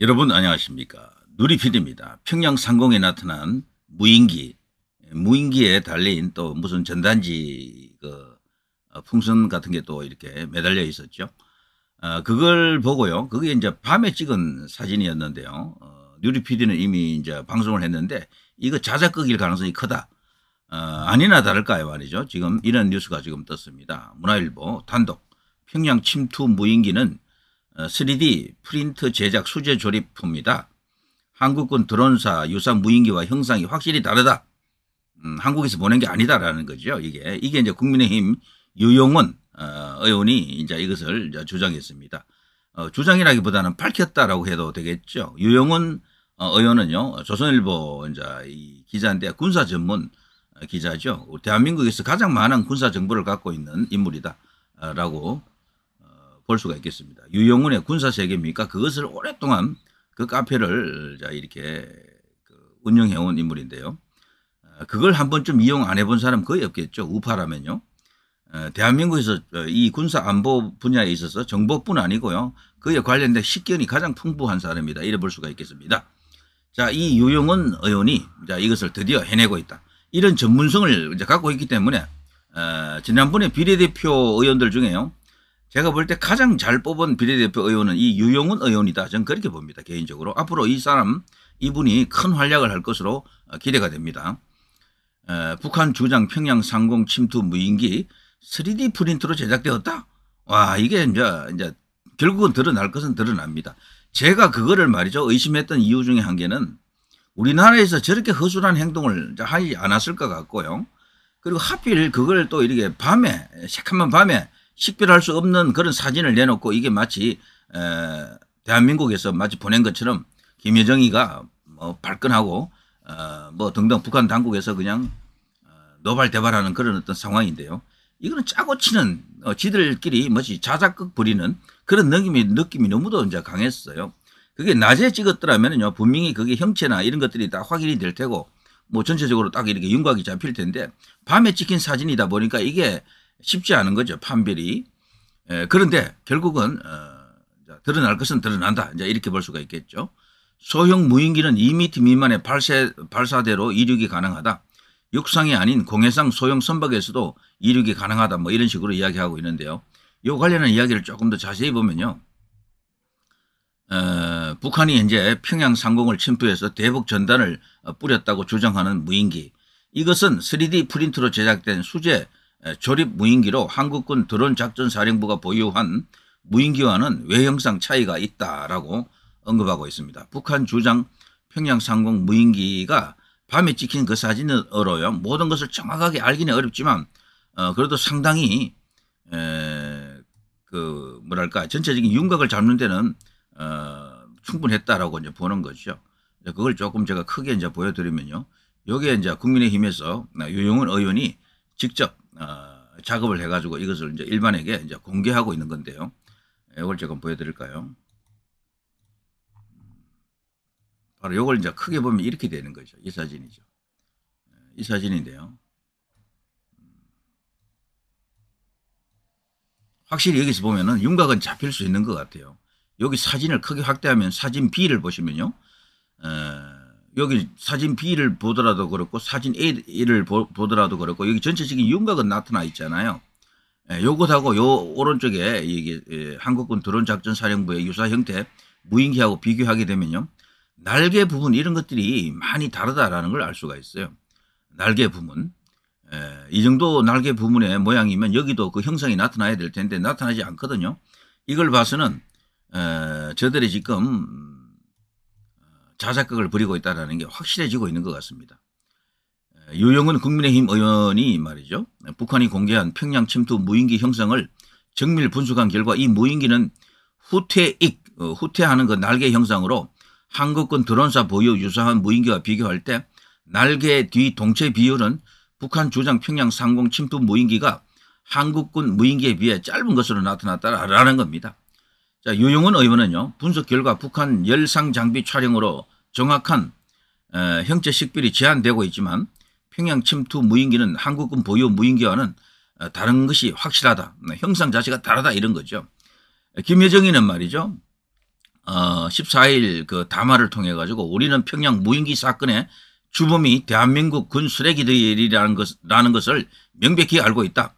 여러분 안녕하십니까 누리필입니다. 평양 상공에 나타난 무인기 예, 무인기에 달린 또 무슨 전단지 그 어, 풍선 같은 게 또 이렇게 매달려 있었죠. 어, 그걸 보고요. 그게 이제 밤에 찍은 사진이었는데요. 어, 누리피디는 이미 이제 방송을 했는데 이거 자작극일 가능성이 크다. 어, 아니나 다를까요 말이죠. 지금 이런 뉴스가 지금 떴습니다. 문화일보 단독 평양 침투 무인기는 3D 어, 프린트 제작 수제 조립품이다. 한국군 드론사 유사 무인기와 형상이 확실히 다르다. 음, 한국에서 보낸 게 아니다라는 거죠. 이게 이게 이제 국민의힘 유용원 어, 의원이 이제 이것을 이제 주장했습니다. 어, 주장이라기보다는 밝혔다라고 해도 되겠죠. 유용원 어, 의원은요 조선일보 이제 이 기자인데 군사 전문 어, 기자죠. 대한민국에서 가장 많은 군사 정보를 갖고 있는 인물이다라고 볼 수가 있겠습니다. 유영훈의 군사세계입니까? 그것을 오랫동안 그 카페를 이렇게 그 운영해온 인물인데요. 아, 그걸 한 번쯤 이용 안 해본 사람 거의 없겠죠. 우파라면요. 아, 대한민국에서 어, 이 군사 안보 분야에 있어서 정보뿐 아니고요. 그에 관련된 식견이 가장 풍부한 사람이다. 이래 볼 수가 있겠습니다. 자, 이 유용은 의원이 이것을 드디어 해내고 있다. 이런 전문성을 이제 갖고 있기 때문에 어, 지난번에 비례대표 의원들 중에요. 제가 볼 때 가장 잘 뽑은 비례대표 의원은 이유용훈 의원이다. 저는 그렇게 봅니다. 개인적으로. 앞으로 이 사람, 이분이 큰 활약을 할 것으로 어, 기대가 됩니다. 에, 북한 주장 평양 상공 침투 무인기 3D 프린트로 제작되었다. 와, 이게 이제, 이제 결국은 드러날 것은 드러납니다. 제가 그거를 말이죠. 의심했던 이유 중에 한 개는 우리나라에서 저렇게 허술한 행동을 하지 않았을 것 같고요. 그리고 하필 그걸 또 이렇게 밤에, 새카만 밤에 식별할 수 없는 그런 사진을 내놓고 이게 마치 에, 대한민국에서 마치 보낸 것처럼 김여정이가 뭐 발끈하고 어, 뭐 등등 북한 당국에서 그냥 어, 노발대발하는 그런 어떤 상황인데요. 이거는 짜고 치는 어, 지들끼리 뭐지 자작극 부리는 그런 느낌이 느낌이 너무도 이제 강했어요. 그게 낮에 찍었더라면요 분명히 그게 형체나 이런 것들이 다 확인이 될 테고 뭐 전체적으로 딱 이렇게 윤곽이 잡힐 텐데 밤에 찍힌 사진이다 보니까 이게 쉽지 않은 거죠. 판별이. 에, 예, 그런데 결국은 어, 드러날 것은 드러난다. 이제 이렇게 볼 수가 있겠죠. 소형 무인기는 2미터 미만의 발사, 발사대로 이륙이 가능하다. 육상이 아닌 공해상 소형 선박에서도 이륙이 가능하다. 뭐 이런 식으로 이야기하고 있는데요. 이 관련한 이야기를 조금 더 자세히 보면요. 어, 북한이 이제 평양 상공을 침투해서 대북 전단을 어, 뿌렸다고 주장하는 무인기. 이것은 3D 프린트로 제작된 수제 조립 무인기로 한국군 드론 작전 사령부가 보유한 무인기와는 외형상 차이가 있다라고 언급하고 있습니다. 북한 주장 평양 상공 무인기가 밤에 찍힌 그 사진으로요 모든 것을 정확하게 알기는 어렵지만 어, 그래도 상당히 에, 그 뭐랄까 전체적인 윤곽을 잡는 데는 어, 충분했다라고 이제 보는 거죠. 그걸 조금 제가 크게 이제 보여드리면요. 여기 이제 국민의힘에서 아, 유용은 의원이 직접 어, 작업을 해가지고 이것을 이제 일반에게 이제 공개하고 있는 건데요. 예, 이걸 제가 보여드릴까요? 바로 이걸 이제 크게 보면 이렇게 되는 거죠. 이 사진이죠. 예, 이 사진인데요. 확실히 여기서 보면은 윤곽은 잡힐 수 있는 것 같아요. 여기 사진을 크게 확대하면 사진 B를 보시면요. 에, 어, 여기 사진 B를 보더라도 그렇고 사진 A를 보, 더라도 그렇고 여기 전체적인 윤곽은 나타나 있잖아요. 예, 요것하고 요 오른쪽에 이게 예, 한국군 드론 작전 사령부의 유사 형태 무인기하고 비교하게 되면요. 날개 부분 이런 것들이 많이 다르다라는 걸 알 수가 있어요. 날개 부분. 예, 이 정도 날개 부분의 모양이면 여기도 그 형상이 나타나야 될 텐데 나타나지 않거든요. 이걸 봐서는 에, 어, 저들이 지금 자작극을 벌이고 있다는 게 확실해지고 있는 것 같습니다. 유영은 국민의힘 의원이 말이죠. 북한이 공개한 평양 침투 무인기 형상을 정밀 분석한 결과 이 무인기는 후퇴익, 어, 후퇴하는 그 날개 형상으로 한국군 드론사 보유 유사한 무인기와 비교할 때 날개 뒤 동체 비율은 북한 주장 평양 상공 침투 무인기가 한국군 무인기에 비해 짧은 것으로 나타났다라는 겁니다. 자, 유용은 의원은요. 분석 결과 북한 열상 장비 촬영으로 정확한 에, 형체 식별이 제한되고 있지만 평양 침투 무인기는 한국군 보유 무인기와는 에, 다른 것이 확실하다. 네, 형상 자체가 다르다 이런 거죠. 김여정이는 말이죠. 어, 14일 그 담화를 통해 가지고 우리는 평양 무인기 사건의 주범이 대한민국 군 쓰레기들이라는 것, 라는 것을 명백히 알고 있다.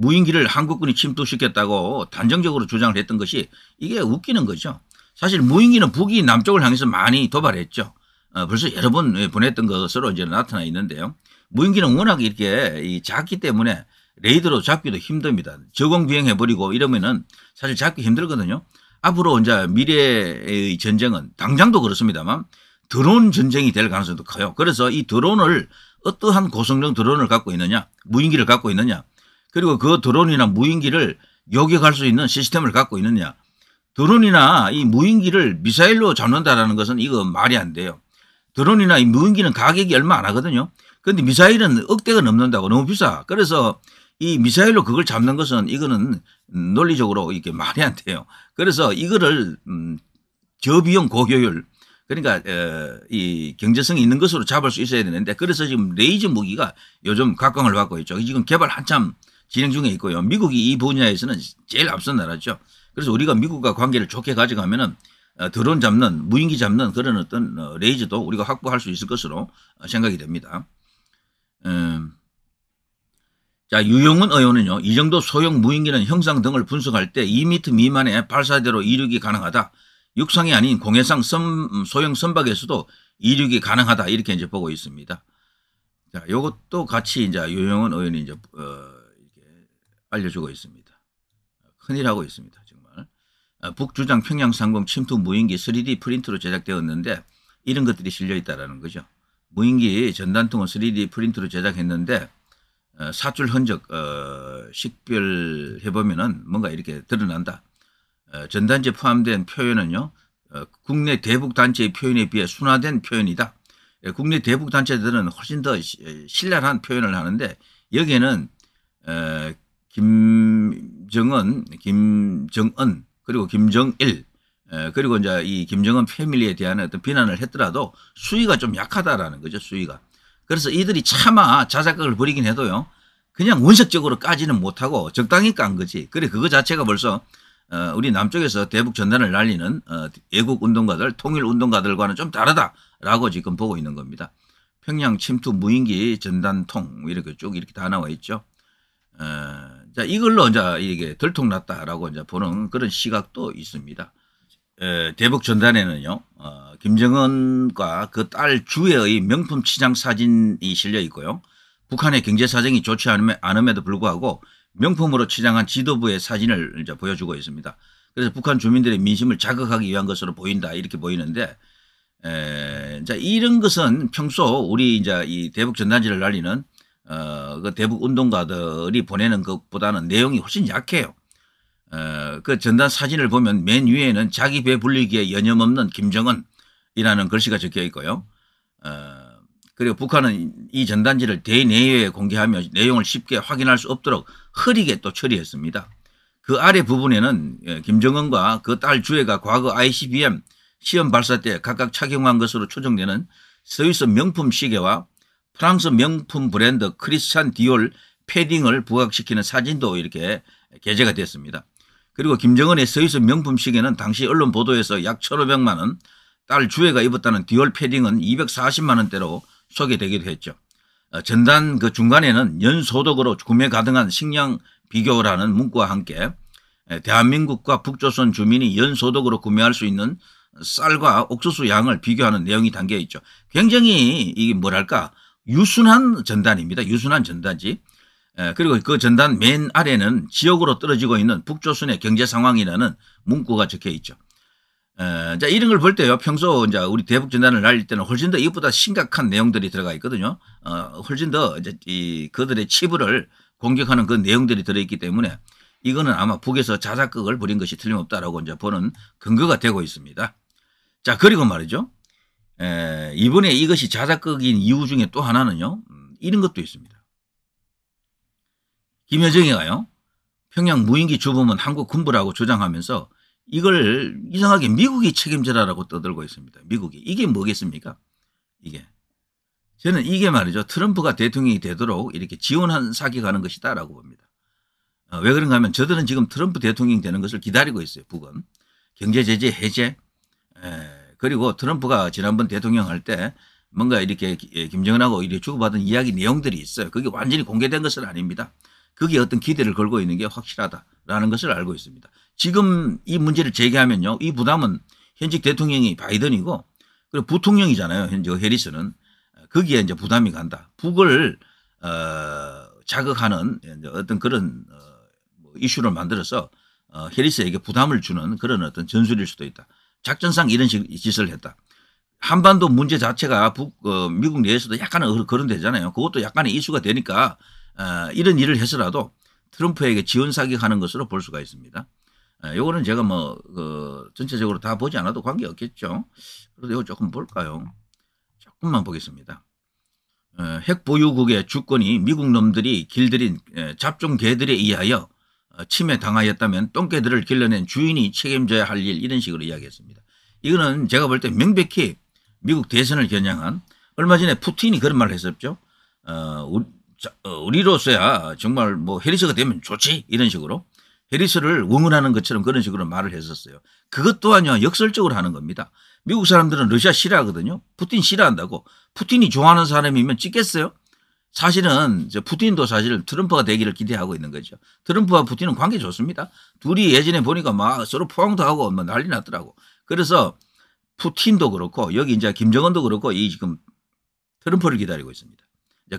무인기를 한국군이 침투시켰다고 단정적으로 주장을 했던 것이 이게 웃기는 거죠. 사실 무인기는 북이 남쪽을 향해서 많이 도발했죠. 어, 벌써 여러 번 예, 보냈던 것으로 이제 나타나 있는데요. 무인기는 워낙 이렇게 작기 때문에 레이더로 잡기도 힘듭니다. 저공 비행해버리고 이러면은 사실 잡기 힘들거든요. 앞으로 이제 미래의 전쟁은 당장도 그렇습니다만 드론 전쟁이 될 가능성도 커요. 그래서 이 드론을 어떠한 고성능 드론을 갖고 있느냐, 무인기를 갖고 있느냐, 그리고 그 드론이나 무인기를 요격할 수 있는 시스템을 갖고 있느냐. 드론이나 이 무인기를 미사일로 잡는다라는 것은 이거 말이 안 돼요. 드론이나 이 무인기는 가격이 얼마 안 하거든요. 근데 미사일은 억대가 넘는다고 너무 비싸. 그래서 이 미사일로 그걸 잡는 것은 이거는 논리적으로 이게 렇 말이 안 돼요. 그래서 이거를 음, 저비용 고효율 그러니까 에, 이 경제성이 있는 것으로 잡을 수 있어야 되는데 그래서 지금 레이저 무기가 요즘 각광을 받고 있죠. 지금 개발 한참 진행 중에 있고요. 미국이 이 분야에서는 제일 앞선 나라죠. 그래서 우리가 미국과 관계를 좋게 가져가면은 어, 드론 잡는 무인기 잡는 그런 어떤 어, 레이저도 우리가 확보할 수 있을 것으로 어, 생각이 됩니다. 음. 자 유용은 의원은요 이 정도 소형 무인기는 형상 등을 분석할 때 2미터 미만의 발사대로 이륙이 가능하다. 육상이 아닌 공해상 섬, 소형 선박에서도 이륙이 가능하다 이렇게 이제 보고 있습니다. 자, 요것도 같이 이제 유영은 의원이 이제 알려주고 있습니다. 큰일하고 있습니다. 정말. 아, 북주장 평양 상공 침투 무인기 3D 프린트로 제작되었는데 이런 것들이 실려있다라는 거죠. 무인기 전단통은 3D 프린트로 제작했는데 어, 사출 흔적 어, 식별해보면 은 뭔가 이렇게 드러난다. 어, 전단지 포함된 표현은요. 국내 대북단체의 표현에 비해 순화된 표현이다. 예, 국내 대북단체들은 훨씬 더 신랄한 표현을 하는데 여기에는 김정은, 김정은 그리고 김정일 그리고 이제 이 김정은 패밀리에 대한 어떤 비난을 했더라도 수위가 좀 약하다라는 거죠 수위가. 그래서 이들이 차마 자작극을 벌리긴 해도요 그냥 원색적으로 까지는 못하고 적당히 깐 거지. 그래 그거 자체가 벌써 어, 우리 남쪽에서 대북 전단을 날리는 어, 애국 운동가들, 통일 운동가들과는 좀 다르다라고 지금 보고 있는 겁니다. 평양 침투 무인기 전단통 뭐 이렇게 쭉 이렇게 다 나와 있죠. 에... 자, 이걸로 이제 이게 들통났다라고 이제 보는 그런 시각도 있습니다. 에, 대북 전단에는요, 어, 김정은과 그 딸 주애의 명품 치장 사진이 실려 있고요. 북한의 경제 사정이 좋지 않음에도 불구하고 명품으로 치장한 지도부의 사진을 이제 보여주고 있습니다. 그래서 북한 주민들의 민심을 자극하기 위한 것으로 보인다 이렇게 보이는데, 에, 이 이런 것은 평소 우리 이제 이 대북 전단지를 날리는 어, 그 대북 운동가들이 보내는 것보다는 내용이 훨씬 약해요. 어, 그 전단 사진을 보면 맨 위에는 자기 배 불리기에 여념없는 김정은이라는 글씨가 적혀 있고요. 어, 그리고 북한은 이 전단지를 대내외에 공개하며 내용을 쉽게 확인할 수 없도록 흐리게 또 처리했습니다. 그 아래 부분에는 예, 김정은과 그 딸 주애가 과거 ICBM 시험 발사 때 각각 착용한 것으로 추정되는 스위스 명품 시계와 프랑스 명품 브랜드 크리스찬 디올 패딩을 부각시키는 사진도 이렇게 게재가 됐습니다. 그리고 김정은의 스위스 명품 시계는 당시 언론 보도에서 약 1,500만 원, 딸 주애가 입었다는 디올 패딩은 240만 원대로 소개되기도 했죠. 어, 전단 그 중간에는 연소득으로 구매 가능한 식량 비교라는 문구와 함께 대한민국과 북조선 주민이 연소득으로 구매할 수 있는 쌀과 옥수수 양을 비교하는 내용이 담겨 있죠. 굉장히 이게 뭐랄까 유순한 전단입니다. 유순한 전단지. 그리고 그 전단 맨 아래는 지역으로 떨어지고 있는 북조선의 경제 상황이라는 문구가 적혀 있죠. 자, 이런 걸 볼 때요. 평소 이제 우리 대북 전단을 날릴 때는 훨씬 더 이보다 것 심각한 내용들이 들어가 있거든요. 어, 훨씬 더 이제 이 그들의 치부를 공격하는 그 내용들이 들어있기 때문에 이거는 아마 북에서 자작극을 부린 것이 틀림없다라고 이제 보는 근거가 되고 있습니다. 자, 그리고 말이죠. 에, 예, 이번에 이것이 자작극인 이유 중에 또 하나는요. 음, 이런 것도 있습니다. 김여정이가요. 평양 무인기 주범은 한국 군부라고 주장하면서 이걸 이상하게 미국이 책임져라라고 떠들고 있습니다. 미국이. 이게 뭐겠습니까? 이게. 저는 이게 말이죠. 트럼프가 대통령이 되도록 이렇게 지원한 사기 가는 것이다라고 봅니다. 어, 왜 그런가 하면 저들은 지금 트럼프 대통령이 되는 것을 기다리고 있어요. 북은. 경제제재 해제, 에, 그리고 트럼프가 지난번 대통령 할 때 뭔가 이렇게 예, 김정은하고 이렇게 주고받은 이야기 내용들이 있어요. 그게 완전히 공개된 것은 아닙니다. 그게 어떤 기대를 걸고 있는 게 확실하다라는 것을 알고 있습니다. 지금 이 문제를 제기하면요. 이 부담은 현직 대통령이 바이든이고 그리고 부통령이잖아요. 현재 그 해리스는 거기에 이제 부담이 간다. 북을 어, 자극하는 어떤 그런 어, 뭐 이슈를 만들어서 어, 해리스에게 부담을 주는 그런 어떤 전술일 수도 있다. 작전상 이런 식, 짓을 했다. 한반도 문제 자체가 북, 어, 미국 내에서도 약간 그런 데잖아요. 그것도 약간의 이슈가 되니까 어, 이런 일을 해서라도 트럼프에게 지원 사격하는 것으로 볼 수가 있습니다. 어, 요거는 제가 뭐 그, 전체적으로 다 보지 않아도 관계 없겠죠. 그래서 이거 조금 볼까요? 조금만 보겠습니다. 어, 핵 보유국의 주권이 미국 놈들이 길들인 예, 잡종 개들에 의하여 어, 침해 당하였다면 똥개들을 길러낸 주인이 책임져야 할 일 이런 식으로 이야기했습니다. 이거는 제가 볼 때 명백히 미국 대선을 겨냥한 얼마 전에 푸틴이 그런 말을 했었죠. 어, 우리, 어, 우리로서야 정말 뭐 해리스가 되면 좋지 이런 식으로 해리스를 응원하는 것처럼 그런 식으로 말을 했었어요. 그것 또한요 역설적으로 하는 겁니다. 미국 사람들은 러시아 싫어하거든요. 푸틴 싫어한다고 푸틴이 좋아하는 사람이면 찍겠어요? 사실은 이제 푸틴도 사실 트럼프가 되기를 기대하고 있는 거죠. 트럼프와 푸틴은 관계 좋습니다. 둘이 예전에 보니까 막 서로 포항도 하고 막 난리 났더라고. 그래서 푸틴도 그렇고 여기 이제 김정은도 그렇고 이 지금 트럼프를 기다리고 있습니다.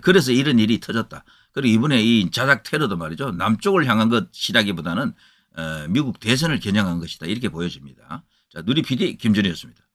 그래서 이런 일이 터졌다. 그리고 이번에 이 자작 테러도 말이죠. 남쪽을 향한 것이라기보다는 어, 미국 대선을 겨냥한 것이다. 이렇게 보여집니다. 자, 누리 PD 김준희였습니다.